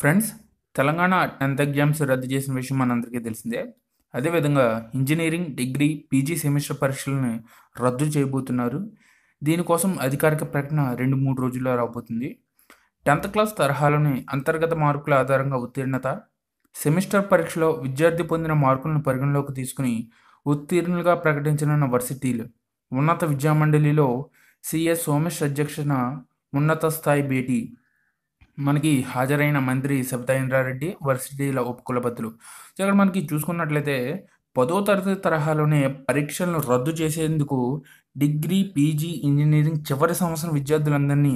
friends Telangana tenth exams రద్దు చేసిన విషయం మనందరికీ తెలిసిందే అదేవిధంగా ఇంజనీరింగ్ డిగ్రీ పీజీ సెమిస్టర్ పరీక్షలను రద్దు చేయబోతున్నారు దీనికోసం అధికారిక ప్రకటన రెండు మూడు రోజుల్లో రాబోతుంది టెన్త్ క్లాస్ తరహాలోని అంతర్గత మార్కుల ఆధారంగా ఉత్తీర్ణత సెమిస్టర్ పరీక్షలో విద్యార్థి పొందిన మార్కులను పరిగణలోకి తీసుకుని ఉత్తీర్ణులుగా ప్రకటించనున్న వర్సిటీలు ఉన్నత విద్యామండలిలో సిఎస్ సోమేష్ అధ్యక్షన ఉన్నత స్థాయి భేటీ మనకి హాజరైన మంత్రి సబితా ఇంద్రారెడ్డి వర్సిటీల కులపతులు సో ఇక్కడ మనకి చూసుకున్నట్లయితే పదో తరగతి తరహాలోనే పరీక్షలను రద్దు చేసేందుకు డిగ్రీ పీజీ ఇంజనీరింగ్ చివరి సంవత్సరం విద్యార్థులందరినీ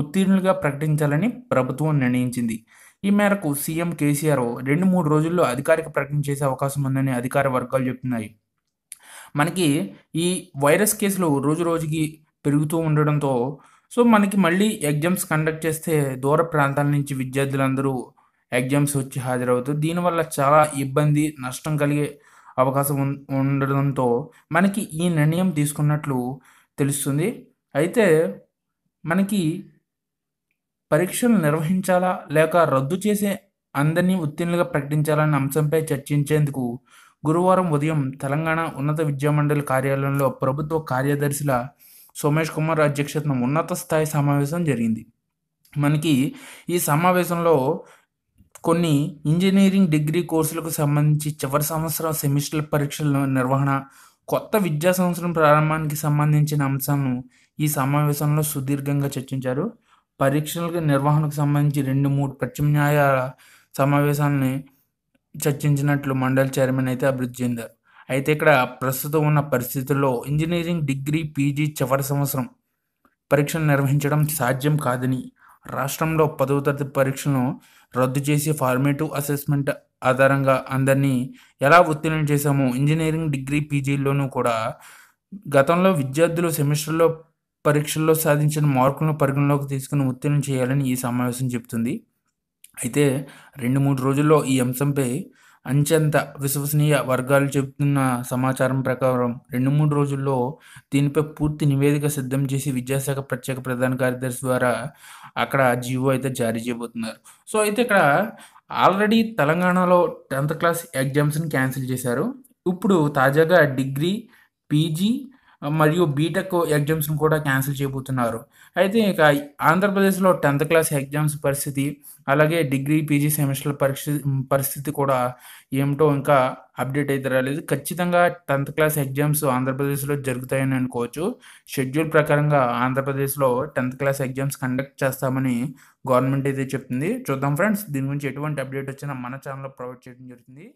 ఉత్తీర్ణులుగా ప్రకటించాలని ప్రభుత్వం నిర్ణయించింది ఈ మేరకు సీఎం కేసీఆర్ రెండు మూడు రోజుల్లో అధికారిక ప్రకటన చేసే అవకాశం ఉందని అధికార వర్గాలు చెప్తున్నాయి మనకి ఈ వైరస్ కేసులు రోజు రోజుకి పెరుగుతూ ఉండడంతో సో మనకి మళ్ళీ ఎగ్జామ్స్ కండక్ట్ చేస్తే దూర ప్రాంతాల నుంచి విద్యార్థులందరూ ఎగ్జామ్స్ వచ్చి హాజరవుతారు దీనివల్ల చాలా ఇబ్బంది నష్టం కలిగే అవకాశం ఉండడంతో మనకి ఈ నిర్ణయం తీసుకున్నట్లు తెలుస్తుంది అయితే మనకి పరీక్షలు నిర్వహించాలా లేక రద్దు చేసే అందరినీ ఉత్తీర్ణులుగా ప్రకటించాలనే అంశంపై చర్చించేందుకు గురువారం ఉదయం తెలంగాణ ఉన్నత విద్యామండలి కార్యాలయంలో ప్రభుత్వ కార్యదర్శుల సోమేష్ కుమార్ అధ్యక్షతన ఉన్నత స్థాయి సమావేశం జరిగింది మనకి ఈ సమావేశంలో కొన్ని ఇంజనీరింగ్ డిగ్రీ కోర్సులకు సంబంధించి చివరి సంవత్సరం సెమిస్టర్ పరీక్షల నిర్వహణ కొత్త విద్యా సంవత్సరం ప్రారంభానికి సంబంధించిన అంశాలను ఈ సమావేశంలో సుదీర్ఘంగా చర్చించారు పరీక్షల నిర్వహణకు సంబంధించి రెండు మూడు ప్రత్యామ్నాయ సమావేశాలని చర్చించినట్లు మండలి చైర్మన్ అయితే అభివృద్ధి చెందారు అయితే ఇక్కడ ప్రస్తుతం ఉన్న పరిస్థితుల్లో ఇంజనీరింగ్ డిగ్రీ పీజీ చివరి సంవత్సరం పరీక్షలు నిర్వహించడం సాధ్యం కాదని రాష్ట్రంలో పదవ తరగతి పరీక్షను రద్దు చేసి ఫార్మేటివ్ అసెస్మెంట్ ఆధారంగా అందరినీ ఎలా ఉత్తీర్ణం చేశామో ఇంజనీరింగ్ డిగ్రీ పీజీల్లోనూ కూడా గతంలో విద్యార్థులు సెమిస్టర్లో పరీక్షల్లో సాధించిన మార్కులను పరిగణలోకి తీసుకుని ఉత్తీర్ణం చేయాలని ఈ సమావేశం చెబుతుంది అయితే రెండు మూడు రోజుల్లో ఈ అంశంపై అంచెంత విశ్వసనీయ వర్గాలు చెబుతున్న సమాచారం ప్రకారం రెండు మూడు రోజుల్లో దీనిపై పూర్తి నివేదిక సిద్ధం చేసి విద్యాశాఖ ప్రత్యేక ప్రధాన కార్యదర్శి ద్వారా అక్కడ జీవో అయితే జారీ చేయబోతున్నారు సో అయితే ఇక్కడ ఆల్రెడీ తెలంగాణలో టెన్త్ క్లాస్ ఎగ్జామ్స్ని క్యాన్సిల్ చేశారు ఇప్పుడు తాజాగా డిగ్రీ పీజీ మరియు బీటెక్ ఎగ్జామ్స్ను కూడా క్యాన్సిల్ చేయబోతున్నారు అయితే ఇక ఆంధ్రప్రదేశ్లో టెన్త్ క్లాస్ ఎగ్జామ్స్ పరిస్థితి అలాగే డిగ్రీ పీజీ సెమిస్టర్ పరీక్ష పరిస్థితి కూడా ఏమిటో ఇంకా అప్డేట్ అయితే రాలేదు ఖచ్చితంగా టెన్త్ క్లాస్ ఎగ్జామ్స్ ఆంధ్రప్రదేశ్లో జరుగుతాయని అనుకోవచ్చు షెడ్యూల్ ప్రకారంగా ఆంధ్రప్రదేశ్లో టెన్త్ క్లాస్ ఎగ్జామ్స్ కండక్ట్ చేస్తామని గవర్నమెంట్ అయితే చెప్తుంది చూద్దాం ఫ్రెండ్స్ దీని గురించి ఎటువంటి అప్డేట్ వచ్చినా మన ఛానల్లో ప్రొవైడ్ చేయడం జరుగుతుంది